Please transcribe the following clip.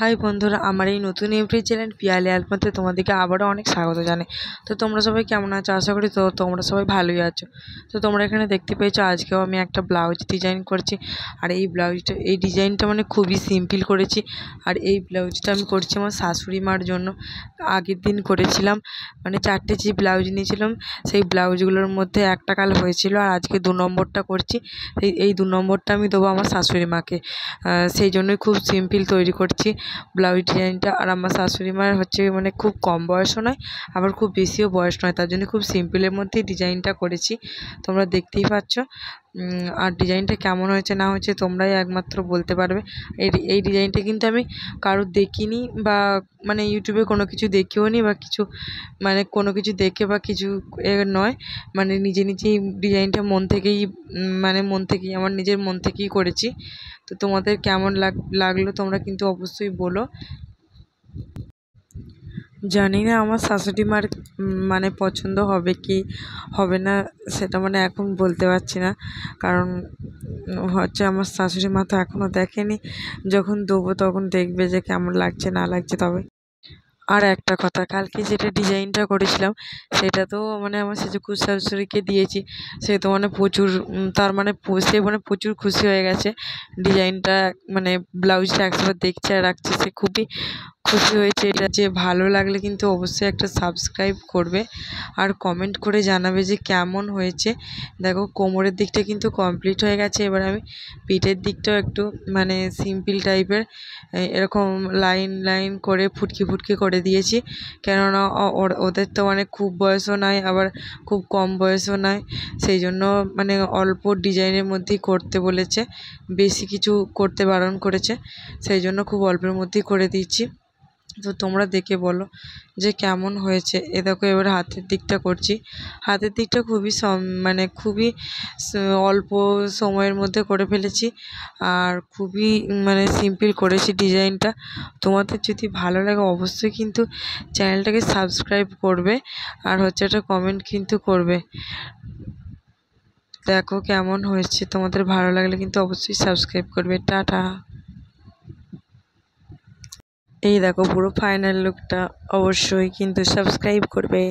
high বন্ধুরা আমার এই নতুন এভরি চ্যানেল পিয়ালে আলমাতে তোমাদেরকে আবারও অনেক স্বাগত জানাই তো তোমরা সবাই কেমন আছো আশা করি তো তোমরা সবাই ভালোই আছো তো তোমরা এখানে দেখতে পেয়েছো আজকেও আমি একটা ব্লাউজ ডিজাইন করছি আর এই ব্লাউজটা এই ডিজাইনটা মানে খুবই সিম্পল করেছি আর এই ব্লাউজটা আমি করছি আমার শাশুড়ি মার জন্য আগের দিন করেছিলাম মানে চারটে যে ব্লাউজ নিয়েছিলাম সেই ব্লাউজগুলোর মধ্যে একটা কাল হয়েছিল আর আজকে দু নম্বরটা করছি এই দু নম্বরটা আমি দেবো আমার শাশুড়ি মাকে সেই জন্যই খুব সিম্পল তৈরি করছি ব্লাউজ ডিজাইনটা আর আমার শাশুড়ি মায়ের হচ্ছে মানে খুব কম বয়সও নয় আবার খুব বেশিও বয়স নয় তার জন্য খুব সিম্পলের মধ্যেই ডিজাইনটা করেছি তোমরা দেখতেই পাচ্ছ আর ডিজাইনটা কেমন হয়েছে না হয়েছে তোমরাই একমাত্র বলতে পারবে এই এই ডিজাইনটা কিন্তু আমি কারোর দেখিনি বা মানে ইউটিউবে কোনো কিছু দেখেও নি বা কিছু মানে কোনো কিছু দেখে বা কিছু এ নয় মানে নিজে নিজেই ডিজাইনটা মন থেকেই মানে মন থেকেই আমার নিজের মন থেকেই করেছি তো তোমাদের কেমন লাগ লাগলো তোমরা কিন্তু অবশ্যই বলো জানি না আমার শাশুড়ি মার মানে পছন্দ হবে কি হবে না সেটা মানে এখন বলতে পারছি না কারণ হচ্ছে আমার শাশুড়ি মা তো এখনও দেখেনি যখন দেবো তখন দেখবে যে কেমন লাগছে না লাগছে তবে আর একটা কথা কালকে যেটা ডিজাইনটা করেছিলাম সেটা তো মানে আমার সেজে খুশ শাশুড়িকে দিয়েছি সে তো মানে প্রচুর তার মানে সে মানে প্রচুর খুশি হয়ে গেছে ডিজাইনটা মানে ব্লাউজটা একসাথে দেখছে আর রাখছে সে খুবই খুশি হয়েছে এটা যে ভালো লাগলে কিন্তু অবশ্যই একটা সাবস্ক্রাইব করবে আর কমেন্ট করে জানাবে যে কেমন হয়েছে দেখো কোমরের দিকটা কিন্তু কমপ্লিট হয়ে গেছে এবার আমি পিঠের দিকটাও একটু মানে সিম্পল টাইপের এরকম লাইন লাইন করে ফুটকি ফুটকি করে দিয়েছি কেননা ওদের তো মানে খুব বয়সও নয় আবার খুব কম বয়সও নয় সেই জন্য মানে অল্প ডিজাইনের মধ্যেই করতে বলেছে বেশি কিছু করতে বারণ করেছে সেই জন্য খুব অল্পের মধ্যেই করে দিয়েছি তো তোমরা দেখে বলো যে কেমন হয়েছে এ দেখো এবার হাতের দিকটা করছি হাতের দিকটা খুবই সম মানে খুবই অল্প সময়ের মধ্যে করে ফেলেছি আর খুবই মানে সিম্পল করেছি ডিজাইনটা তোমাদের যদি ভালো লাগে অবশ্যই কিন্তু চ্যানেলটাকে সাবস্ক্রাইব করবে আর হচ্ছে একটা কমেন্ট কিন্তু করবে দেখো কেমন হয়েছে তোমাদের ভালো লাগলে কিন্তু অবশ্যই সাবস্ক্রাইব করবে টাটা এই দেখো পুরো ফাইনাল লুকটা অবশ্যই কিন্তু সাবস্ক্রাইব করবে